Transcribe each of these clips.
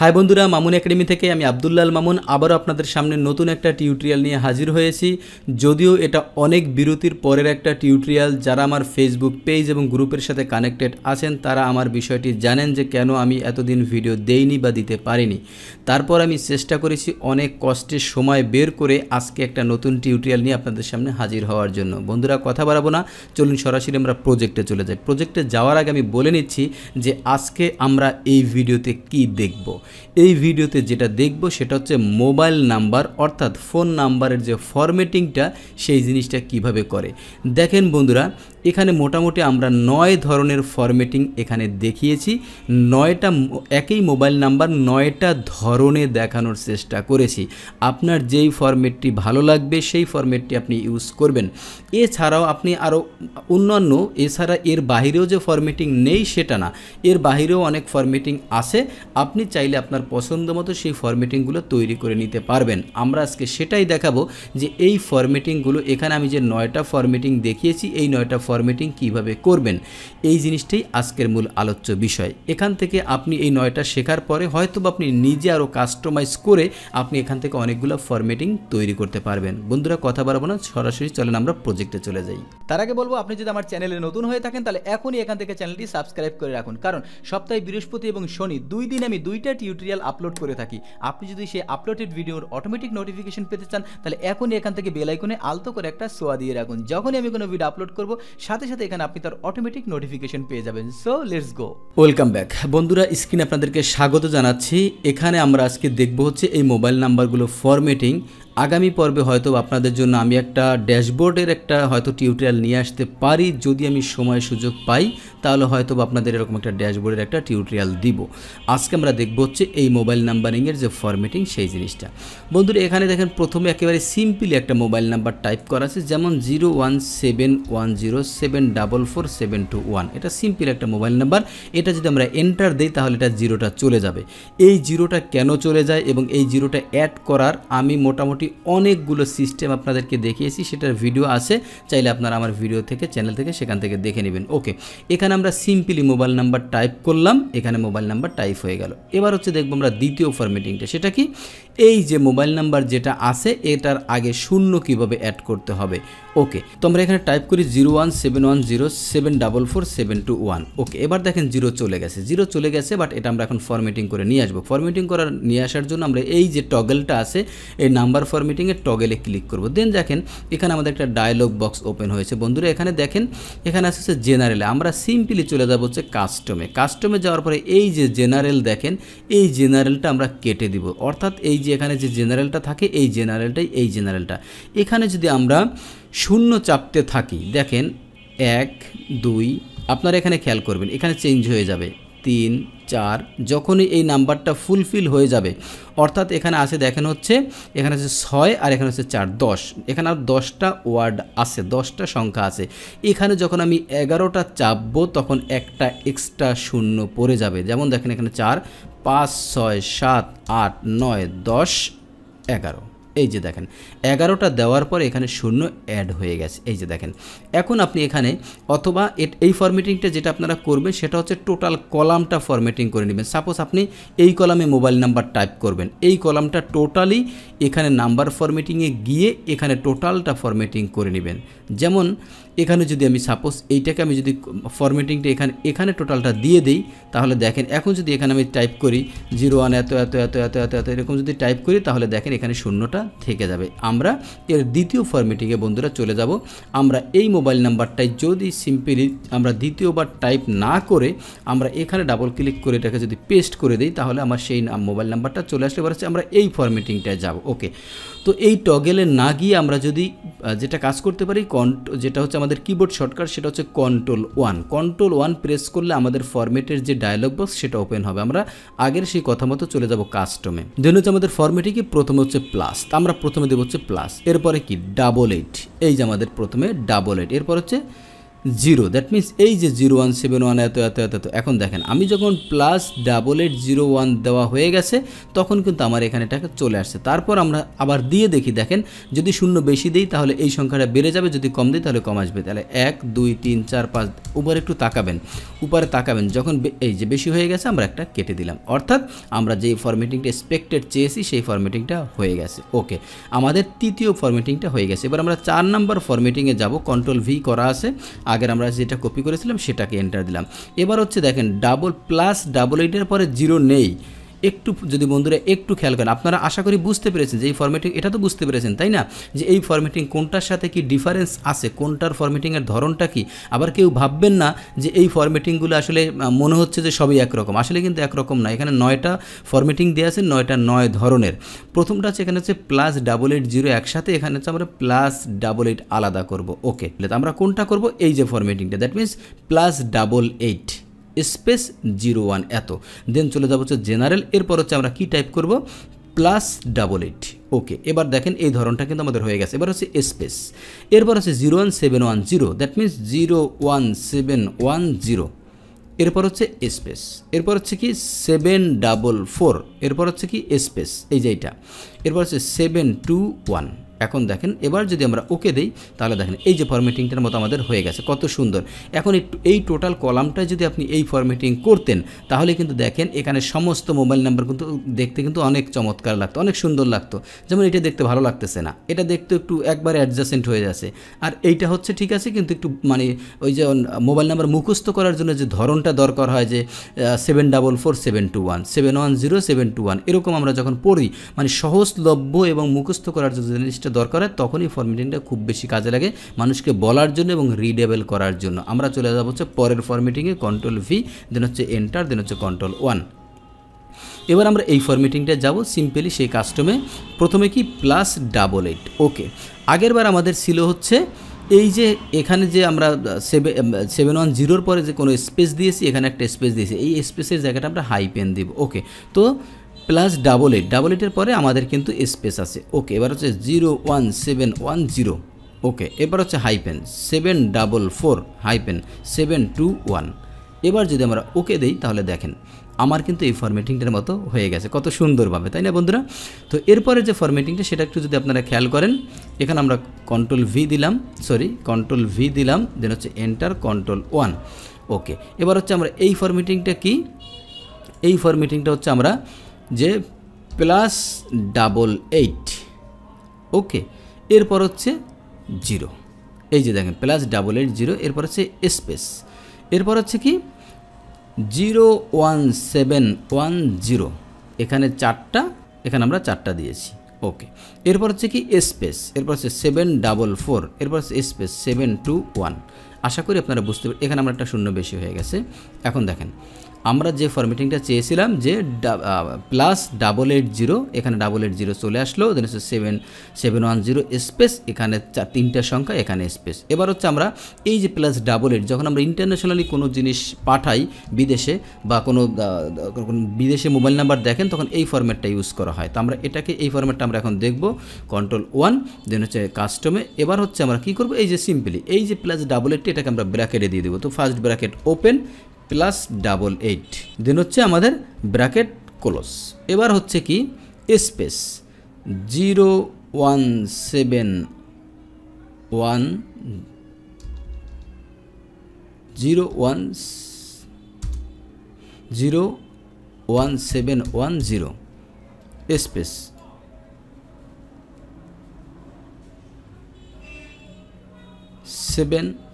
high বন্ধুরা Mamun academy থেকে আমি আবদুল্লাল মামুন আবারও আপনাদের সামনে নতুন একটা টিউটোরিয়াল নিয়ে হাজির হয়েছি যদিও এটা অনেক বিরতির পরের একটা টিউটোরিয়াল যারা আমার ফেসবুক পেজ এবং গ্রুপের সাথে কানেক্টেড আছেন তারা আমার বিষয়টি জানেন যে কেন আমি এতদিন ভিডিও দেইনি বা দিতে পারিনি তারপর আমি চেষ্টা করেছি অনেক কষ্টের সময় বের করে আজকে একটা নতুন টিউটোরিয়াল নিয়ে আপনাদের সামনে হাজির হওয়ার জন্য বন্ধুরা কথা বাড়াবো না চলুন সরাসরি আমরা প্রজেক্টে চলে যাই প্রজেক্টে যাওয়ার আগে আমি বলে নিচ্ছি যে আজকে আমরা এই ভিডিওতে কি দেখবো এই ভিডিওতে যেটা দেখব সেটা হচ্ছে মোবাইল নাম্বার অর্থাৎ ফোন নাম্বারের যে ফরমেটিংটা সেই জিনিসটা কিভাবে করে দেখেন বন্ধুরা এখানে মোটামুটি আমরা নয় ধরনের ফরম্যাটিং এখানে দেখিয়েছি নয়টা একই মোবাইল নাম্বার নয়টা ধরনে দেখানোর চেষ্টা করেছি আপনার যেই ফরম্যাটটি ভালো লাগবে সেই ফরম্যাটটি আপনি ইউজ করবেন এছাড়াও আপনি আরও অন্যান্য এছাড়া এর বাহিরেও যে ফরম্যাটিং নেই সেটা না এর বাহিরেও অনেক ফরম্যাটিং আছে আপনি চাইলে আপনার পছন্দ মতো সেই ফরম্যাটিংগুলো তৈরি করে নিতে পারবেন আমরা আজকে সেটাই দেখাবো যে এই ফরম্যাটিংগুলো এখানে আমি যে নয়টা ফরম্যাটিং দেখিয়েছি এই নয়টা ফর ফরম্যাটিং কিভাবে করবেন এই জিনিসটাই আজকের মূল আলোচ্য বিষয় এখান থেকে আপনি এই নয়টা শেখার পরে হয়তো আপনি নিজে আরও কাস্টমাইজ করে আপনি এখান থেকে অনেকগুলো ফরম্যাটিং তৈরি করতে পারবেন বন্ধুরা কথা বাড়াবো না সরাসরি চলেন আমরা প্রজেক্টে চলে যাই তার আগে বলবো আপনি যদি আমার চ্যানেলে নতুন হয়ে থাকেন তাহলে এখনই এখান থেকে চ্যানেলটি সাবস্ক্রাইব করে রাখুন কারণ সপ্তাহে বৃহস্পতি এবং শনি দুই দিন আমি দুইটা টিউটোরিয়াল আপলোড করে থাকি আপনি যদি সেই আপলোডেড ভিডিওর অটোমেটিক নোটিফিকেশন পেতে চান তাহলে এখনই এখান থেকে বেলাইকনে আলতো করে একটা সোয়া দিয়ে রাখুন যখনই আমি কোনো ভিডিও আপলোড করব সাথে সাথে এখানে আপনি তার অটোমেটিক নোটিফিকেশন পেয়ে যাবেন so let's go welcome back বন্ধুরা স্ক্রিনে আপনাদেরকে স্বাগত জানাচ্ছি এখানে আমরা আজকে দেখব হচ্ছে এই মোবাইল নাম্বারগুলো ফরম্যাটিং আগামী পর্বে হয়তো আপনাদের জন্য আমি একটা ড্যাশবোর্ডের একটা হয়তো টিউটোরিয়াল নিয়ে আসতে পারি যদি আমি সময় সুযোগ পাই তাহলে হয়তো আপনাদের এরকম একটা ড্যাশবোর্ডের একটা টিউটোরিয়াল দিব আজকে আমরা দেখব হচ্ছে এই মোবাইল নাম্বারিংয়ের যে ফরম্যাটিং সেই জিনিসটা বন্ধুরা এখানে দেখেন প্রথমে একেবারে সিম্পলি একটা মোবাইল নাম্বার টাইপ করা আছে যেমন zero one seven one zero seven double four seven two one এটা সিম্পল একটা মোবাইল নাম্বার এটা যদি আমরা এন্টার দিই তাহলে এটা জিরোটা চলে যাবে এই জিরোটা কেন চলে যায় এবং এই জিরোটা অ্যাড করার আমি মোটামুটি অনেকগুলো সিস্টেম আপনাদেরকে দেখিয়েছি সেটার ভিডিও আছে চাইলে আপনারা আমার ভিডিও থেকে চ্যানেল থেকে সেখান থেকে দেখে নেবেন ওকে এখানে আমরা সিম্পলি মোবাইল নাম্বার টাইপ করলাম এখানে মোবাইল নাম্বার টাইপ হয়ে গেল এবার হচ্ছে দেখবো আমরা দ্বিতীয় ফরমেটিংটা সেটা কি এই যে মোবাইল নাম্বার যেটা আছে এটার আগে শূন্য কিভাবে অ্যাড করতে হবে ওকে তো আমরা এখানে টাইপ করি zero one seven one zero seven double four seven two one okay এবার দেখেন জিরো চলে গেছে জিরো চলে গেছে বাট এটা আমরা এখন ফর্মেটিং করে নিয়ে আসবো ফর্মেটিং করার নিয়ে আসার জন্য আমরা এই যে টগেলটা আছে এই নাম্বার ফরমেটিংয়ের টগেলে ক্লিক করব দেন দেখেন এখানে আমাদের একটা ডায়লগ বক্স ওপেন হয়েছে বন্ধুরা এখানে দেখেন এখানে আসছে জেনারেলে আমরা সিম্পলি চলে যাবো হচ্ছে কাস্টমে কাস্টমে যাওয়ার পরে এই যে জেনারেল দেখেন এই জেনারেলটা আমরা কেটে দিব অর্থাৎ এই যে যে এখানে যে জেনারেলটা থাকে এই জেনারেলটাই এই জেনারেলটা এখানে যদি আমরা শূন্য চাপতে থাকি দেখেন এক দুই আপনারা এখানে খেয়াল করবেন এখানে চেঞ্জ হয়ে যাবে তিন চার যখনই এই নাম্বারটা ফুলফিল হয়ে যাবে অর্থাৎ এখানে আছে দেখেন হচ্ছে এখানে আছে ছয় আর এখানে হচ্ছে চার দশ এখানে আর দশটা ওয়ার্ড আছে দশটা সংখ্যা আছে এখানে যখন আমি এগারোটা চাপবো তখন একটা এক্সট্রা শূন্য পড়ে যাবে যেমন দেখেন এখানে চার পাঁচ ছয় সাত আট নয় দশ এগারো এই যে দেখেন এগারোটা দেওয়ার পর এখানে শূন্য অ্যাড হয়ে গেছে এই যে দেখেন এখন আপনি এখানে অথবা এই ফরমেটিংটা যেটা আপনারা করবেন সেটা হচ্ছে টোটাল কলামটা ফরমেটিং করে নেবেন সাপোজ আপনি এই কলামে মোবাইল নাম্বার টাইপ করবেন এই কলামটা টোটালি এখানে নাম্বার ফরমেটিংয়ে গিয়ে এখানে টোটালটা ফরমেটিং করে নেবেন যেমন এখানে যদি আমি সাপোজ এইটাকে আমি যদি ফরমেটিংটা এখানে এখানে টোটালটা দিয়ে দিই তাহলে দেখেন এখন যদি এখানে আমি টাইপ করি জিরো ওয়ান এত এত এত এত এত এত এরকম যদি টাইপ করি তাহলে দেখেন এখানে শূন্যটা থেকে যাবে আমরা এর দ্বিতীয় ফর্মেটিকে বন্ধুরা চলে যাব আমরা এই মোবাইল নাম্বারটাই যদি সিম্পলি আমরা দ্বিতীয়বার টাইপ না করে আমরা এখানে ডাবল ক্লিক করে এটাকে যদি পেস্ট করে দিই তাহলে আমার সেই মোবাইল নাম্বারটা চলে আসলে পারছে আমরা এই ফর্মেটিংটায় যাব ওকে তো এই টগেলে না গিয়ে আমরা যদি যেটা কাজ করতে পারি কন্ট যেটা হচ্ছে আমাদের কিবোর্ড শর্টকাট সেটা হচ্ছে control one control one press করলে আমাদের ফর্মেটের যে ডায়লগ বক্স সেটা ওপেন হবে আমরা আগের সেই কথা মতো চলে যাব কাস্টমে দেন হচ্ছে আমাদের ফর্মেটিকে প্রথমে হচ্ছে প্লাস আমরা প্রথমে দেব হচ্ছে প্লাস এরপরে কি ডাবল এইট এই যে আমাদের প্রথমে ডাবল এইট এরপর হচ্ছে জিরো দ্যাট মিনস এই যে জিরো ওয়ান সেভেন ওয়ান এত এত এত এত এখন দেখেন আমি যখন plus double eight zero one দেওয়া হয়ে গেছে তখন কিন্তু আমার এখানে টাকা চলে আসছে তারপর আমরা আবার দিয়ে দেখি দেখেন যদি শূন্য বেশি দিই তাহলে এই সংখ্যাটা বেড়ে যাবে যদি কম দিই তাহলে কম আসবে তাহলে এক দুই তিন চার পাঁচ উপরে একটু তাকাবেন উপরে তাকাবেন যখন এই যে বেশি হয়ে গেছে আমরা একটা কেটে দিলাম অর্থাৎ আমরা যেই ফর্মেটিংটা এক্সপেক্টেড চেয়েছি সেই ফর্মেটিংটা হয়ে গেছে ওকে আমাদের তৃতীয় ফর্মেটিংটা হয়ে গেছে এবার আমরা চার নম্বর ফর্মেটিংয়ে যাব কন্ট্রোল ভি করা আছে আগের আমরা যেটা কপি করেছিলাম সেটাকে এন্টার দিলাম এবার হচ্ছে দেখেন ডাবল প্লাস ডাবল এইটের পরে জিরো নেই একটু যদি বন্ধুরা একটু খেয়াল করেন আপনারা আশা করি বুঝতে পেরেছেন যে এই ফরম্যাটিং এটা তো বুঝতে পেরেছেন তাই না যে এই ফরম্যাটিং কোনটার সাথে কি ডিফারেন্স আছে কোনটার ফরম্যাটিংয়ের ধরনটা কি আবার কেউ ভাববেন না যে এই ফরম্যাটিংগুলো আসলে মনে হচ্ছে যে সবই একরকম আসলে কিন্তু একরকম না এখানে নয়টা ফরম্যাটিং দেওয়া আছে নয়টা নয় ধরনের প্রথমটা হচ্ছে এখানে হচ্ছে প্লাস ডাবল এইট জিরো একসাথে এখানে হচ্ছে আমরা প্লাস ডাবল এইট আলাদা করব ওকে আমরা কোনটা করব এই যে ফরম্যাটিংটা that means plus double eight space zero one এত দেন চলে যাবো হচ্ছে জেনারেল এরপর হচ্ছে আমরা কি টাইপ করব প্লাস ডাবল এইট ওকে এবার দেখেন এই ধরনটা কিন্তু আমাদের হয়ে গেছে এবার হচ্ছে স্পেস এরপর হচ্ছে zero one seven one zero that means zero one seven one zero এরপর হচ্ছে স্পেস এরপর হচ্ছে কি সেভেন ডাবল ফোর এরপর হচ্ছে কি স্পেস এই যে এইটা এরপর হচ্ছে সেভেন টু ওয়ান এখন দেখেন এবার যদি আমরা ওকে দেই তাহলে দেখেন এই যে ফরমেটিংটার মতো আমাদের হয়ে গেছে কত সুন্দর এখন এই টোটাল কলামটা যদি আপনি এই ফরমেটিং করতেন তাহলে কিন্তু দেখেন এখানে সমস্ত মোবাইল নাম্বার কিন্তু দেখতে কিন্তু অনেক চমৎকার লাগতো অনেক সুন্দর লাগতো যেমন এটা দেখতে ভালো লাগতেছে না এটা দেখতে একটু একবারে অ্যাডজাসেন্ট হয়ে যাচ্ছে আর এইটা হচ্ছে ঠিক আছে কিন্তু একটু মানে ওই যে মোবাইল নাম্বার মুখস্থ করার জন্য যে ধরনটা দরকার হয় যে seven double four seven two one seven one zero seven two one এরকম আমরা যখন পড়ি মানে সহজলভ্য এবং মুখস্থ করার জন্য জিনিসটা জিনিসটা দরকার হয় তখনই ফর্মেটিংটা খুব বেশি কাজে লাগে মানুষকে বলার জন্য এবং রিডেবল করার জন্য আমরা চলে যাবো হচ্ছে পরের ফর্মেটিংয়ে কন্ট্রোল ভি দেন হচ্ছে এন্টার দেন হচ্ছে কন্ট্রোল ওয়ান এবার আমরা এই ফর্মেটিংটা যাব সিম্পলি সেই কাস্টমে প্রথমে কি প্লাস ডাবল এইট ওকে আগেরবার আমাদের ছিল হচ্ছে এই যে এখানে যে আমরা সেভেন সেভেন ওয়ান জিরোর পরে যে কোনো স্পেস দিয়েছি এখানে একটা স্পেস দিয়েছি এই স্পেসের জায়গাটা আমরা হাই পেন দিব ওকে তো প্লাস ডাবল এইট ডাবল এইটের পরে আমাদের কিন্তু স্পেস আছে ওকে এবার হচ্ছে zero one seven one zero okay এবার হচ্ছে hyphen seven double four hyphen seven two one এবার যদি আমরা ওকে দেই তাহলে দেখেন আমার কিন্তু এই ফরম্যাটিংটার মতো হয়ে গেছে কত সুন্দরভাবে তাই না বন্ধুরা তো এরপরে যে ফরম্যাটিংটা সেটা একটু যদি আপনারা খেয়াল করেন এখানে আমরা কন্ট্রোল ভি দিলাম সরি কন্ট্রোল ভি দিলাম দেন হচ্ছে এন্টার কন্ট্রোল ওয়ান ওকে এবার হচ্ছে আমরা এই ফরম্যাটিংটা কি এই ফরম্যাটিংটা হচ্ছে আমরা যে প্লাস ডাবল এইট ওকে এরপর হচ্ছে জিরো এই যে দেখেন প্লাস ডাবল এইট জিরো এরপর হচ্ছে স্পেস এরপর হচ্ছে কি zero one seven one zero এখানে চারটা এখানে আমরা চারটা দিয়েছি ওকে এরপর হচ্ছে কি স্পেস এরপর হচ্ছে সেভেন ডাবল ফোর এরপর হচ্ছে স্পেস সেভেন টু ওয়ান আশা করি আপনারা বুঝতে পারেন এখানে আমার একটা শূন্য বেশি হয়ে গেছে এখন দেখেন আমরা যে ফরমেটিংটা চেয়েছিলাম যে প্লাস ডাবল এইট জিরো এখানে ডাবল এইট জিরো চলে আসলো দেন হচ্ছে seven seven one zero space এখানে তিনটা সংখ্যা এখানে স্পেস এবার হচ্ছে আমরা এই যে প্লাস ডাবল এইট যখন আমরা ইন্টারন্যাশনালি কোনো জিনিস পাঠাই বিদেশে বা কোনো বিদেশে মোবাইল নাম্বার দেখেন তখন এই ফরম্যাটটা ইউজ করা হয় তো আমরা এটাকে এই ফরম্যাটটা আমরা এখন দেখব কন্ট্রোল ওয়ান দেন হচ্ছে কাস্টমে এবার হচ্ছে আমরা কি করব এই যে সিম্পলি এই যে প্লাস ডাবল এইটটি কে আমরা ব্র্যাকেট দিয়ে দেব তো first bracket open plus 88 then হচ্ছে আমাদের ব্র্যাকেট ক্লোজ এবার হচ্ছে কি স্পেস 017 1 01 01710 স্পেস 7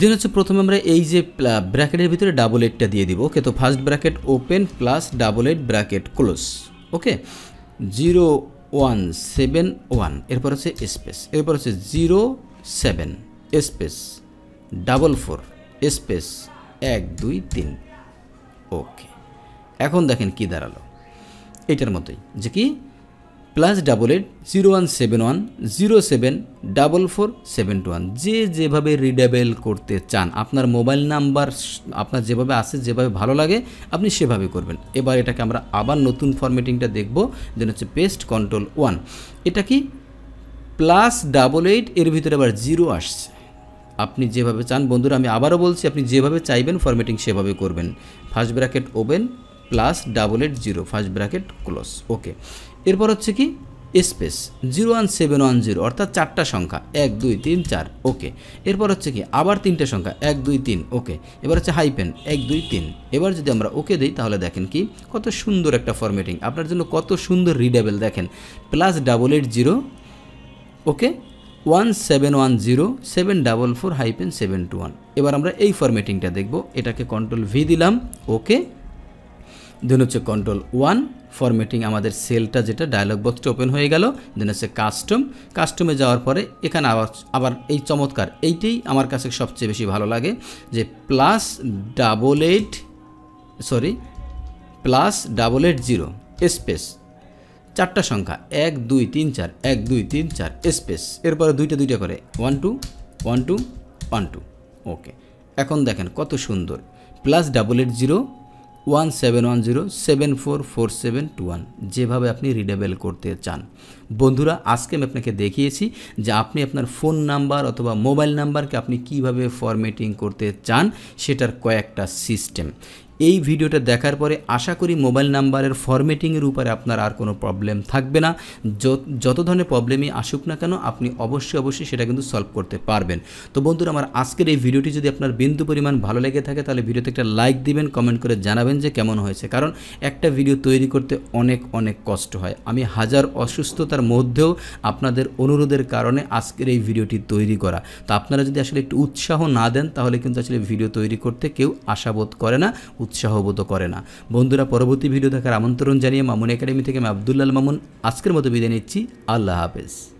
দিন হচ্ছে প্রথমে আমরা এই যে ব্র্যাকেটের ভিতরে ডাবল এইটটা দিয়ে দিব ওকে তো first bracket open plus double eight bracket close okay zero one seven one এরপর হচ্ছে স্পেস এরপর হচ্ছে zero seven space double four space এক দুই তিন ওকে এখন দেখেন কি দাঁড়ালো এটার মতোই যে কি plus double eight zero one seven one zero seven double four seven two one যে যেভাবে রিডেবেল করতে চান আপনার মোবাইল নাম্বার আপনার যেভাবে আসে যেভাবে ভালো লাগে আপনি সেভাবে করবেন এবার এটাকে আমরা আবার নতুন ফরম্যাটিংটা দেখব যেন হচ্ছে পেস্ট কন্ট্রোল ওয়ান এটা কি প্লাস ডাবল এইট এর ভিতরে আবার জিরো আসছে আপনি যেভাবে চান বন্ধুরা আমি আবারও বলছি আপনি যেভাবে চাইবেন ফরম্যাটিং সেভাবে করবেন first bracket open plus double eight zero first bracket close okay এরপর হচ্ছে কি space zero one seven one zero অর্থাৎ চারটা সংখ্যা এক দুই তিন চার ওকে এরপর হচ্ছে কি আবার তিনটে সংখ্যা এক দুই তিন ওকে এবার হচ্ছে হাইপেন এক দুই তিন এবার যদি আমরা ওকে দিই তাহলে দেখেন কি কত সুন্দর একটা ফরম্যাটিং আপনার জন্য কত সুন্দর রিডেবল দেখেন plus double eight zero okay one seven one zero seven double four hyphen seven two one এবার আমরা এই ফরম্যাটিংটা দেখব এটাকে কন্ট্রোল ভি দিলাম ওকে দেন হচ্ছে কন্ট্রোল ওয়ান ফরম্যাটিং আমাদের সেলটা যেটা ডায়লগ বক্সটা ওপেন হয়ে গেল দেন হচ্ছে কাস্টম কাস্টমে যাওয়ার পরে এখানে আবার আবার এই চমৎকার এইটাই আমার কাছে সবচেয়ে বেশি ভালো লাগে যে plus double eight sorry plus double eight zero space চারটা সংখ্যা এক দুই তিন চার এক দুই তিন চার স্পেস এরপরে দুইটা দুইটা করে one two one two one two okay এখন দেখেন কত সুন্দর plus double eight zero one seven one zero seven four four seven two one যেভাবে আপনি রিডেবেল করতে চান বন্ধুরা আজকে আমি আপনাকে দেখিয়েছি যে আপনি আপনার ফোন নাম্বার অথবা মোবাইল নাম্বারকে আপনি কিভাবে ফরম্যাটিং করতে চান সেটার কয়েকটা সিস্টেম এই ভিডিওটা দেখার পরে আশা করি মোবাইল নাম্বারের ফরম্যাটিংয়ের উপরে আপনার আর কোনো প্রবলেম থাকবে না যত ধরনের প্রবলেমই আসুক না কেন আপনি অবশ্যই অবশ্যই সেটা কিন্তু সলভ করতে পারবেন তো বন্ধুরা আমার আজকের এই ভিডিওটি যদি আপনার বিন্দু পরিমাণ ভালো লেগে থাকে তাহলে ভিডিওতে একটা লাইক দিবেন কমেন্ট করে জানাবেন যে কেমন হয়েছে কারণ একটা ভিডিও তৈরি করতে অনেক অনেক কষ্ট হয় আমি হাজার অসুস্থতার মধ্যেও আপনাদের অনুরোধের কারণে আজকের এই ভিডিওটি তৈরি করা তো আপনারা যদি আসলে একটু উৎসাহ না দেন তাহলে কিন্তু আসলে ভিডিও তৈরি করতে কেউ আশাবোধ করে না উৎসাহবোধ করে না বন্ধুরা পরবর্তী ভিডিও দেখার আমন্ত্রণ জানিয়ে মামুন একাডেমি থেকে আমি আবদুল্লাল মামুন আজকের মতো বিদায় নিচ্ছি আল্লাহ হাফেজ